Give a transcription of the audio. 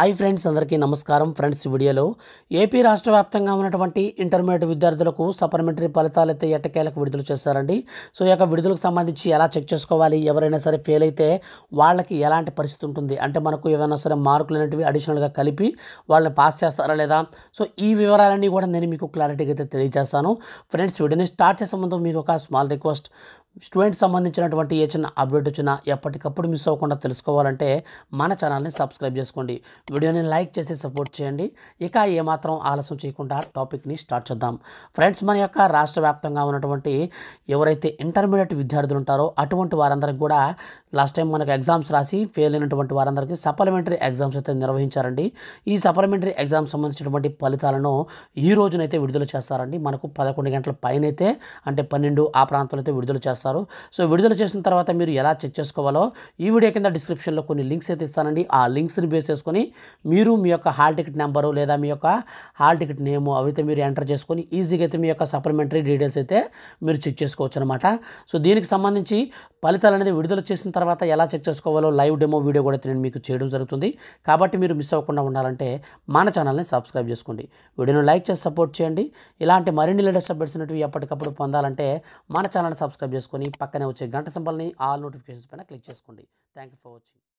hi friends అందరికీ నమస్కారం friends వీడియోలో ఏపీ రాష్ట్ర వ్యాప్తంగా ఉన్నటువంటి ఇంటర్మీడియట్ విద్యార్థులకు సప్లిమెంటరీ ఫలితాలు అయితే ఎట్టకేలకు విడుదల చేశారండి సో ఈ యొక్క విడుదలకు సంబంధించి ఎలా చెక్ చేసుకోవాలి ఎవరైనా సరే ఫెయిల్ అయితే వాళ్ళకి ఎలాంటి పరిస్థితి ఉంటుంది అంటే మనకు ఏమైనా సరే మార్కులు అనేటివి అడిషనల్గా కలిపి వాళ్ళని పాస్ చేస్తారా లేదా సో ఈ వివరాలన్నీ కూడా నేను మీకు క్లారిటీగా అయితే తెలియజేస్తాను ఫ్రెండ్స్ వీడియోని స్టార్ట్ చేసే ముందు మీకు ఒక స్మాల్ రిక్వెస్ట్ స్టూడెంట్స్ సంబంధించినటువంటి ఏ చిన్న అప్డేట్ వచ్చినా ఎప్పటికప్పుడు మిస్ అవ్వకుండా తెలుసుకోవాలంటే మన ఛానల్ని సబ్స్క్రైబ్ చేసుకోండి వీడియోని లైక్ చేసి సపోర్ట్ చేయండి ఇక ఏమాత్రం ఆలస్యం చేయకుండా టాపిక్ని స్టార్ట్ చేద్దాం ఫ్రెండ్స్ మన యొక్క రాష్ట్ర వ్యాప్తంగా ఉన్నటువంటి ఎవరైతే ఇంటర్మీడియట్ విద్యార్థులు ఉంటారో అటువంటి వారందరికి కూడా లాస్ట్ టైం మనకు ఎగ్జామ్స్ రాసి ఫెయిల్ అయినటువంటి వారందరికీ సప్లిమెంటరీ ఎగ్జామ్స్ అయితే నిర్వహించారండి ఈ సప్లిమెంటరీ ఎగ్జామ్స్ సంబంధించినటువంటి ఫలితాలను ఈ రోజునైతే విడుదల చేస్తారండి మనకు పదకొండు గంటల పైన అయితే అంటే పన్నెండు ఆ ప్రాంతంలో అయితే విడుదల చేస్తారు సో విడుదల చేసిన తర్వాత మీరు ఎలా చెక్ చేసుకోవాలో ఈ వీడియో కింద డిస్క్రిప్షన్లో కొన్ని లింక్స్ అయితే ఇస్తానండి ఆ లింక్స్ని బేస్ చేసుకొని మీరు మీ యొక్క హాల్ టికెట్ నెంబరు లేదా మీ యొక్క హాల్ టికెట్ నేము అయితే మీరు ఎంటర్ చేసుకొని ఈజీగా అయితే మీ యొక్క సప్లిమెంటరీ డీటెయిల్స్ అయితే మీరు చెక్ చేసుకోవచ్చు అనమాట సో దీనికి సంబంధించి ఫలితాలు అనేది విడుదల చేసిన తర్వాత ఎలా చెక్ చేసుకోవాలో లైవ్ డెమో వీడియో కూడా నేను మీకు చేయడం జరుగుతుంది కాబట్టి మీరు మిస్ అవ్వకుండా ఉండాలంటే మన ఛానల్ని సబ్స్క్రైబ్ చేసుకోండి వీడియోను లైక్ చేసి సపోర్ట్ చేయండి ఇలాంటి మరిన్ని లేటెస్ట్ అప్డేట్స్ అనేవి ఎప్పటికప్పుడు పొందాలంటే మన ఛానల్ని సబ్స్క్రైబ్ చేసుకొని పక్కనే వచ్చే గంట సింబల్ని ఆల్ నోటిఫికేషన్స్ పైన క్లిక్ చేసుకోండి థ్యాంక్ యూ ఫర్ వాచింగ్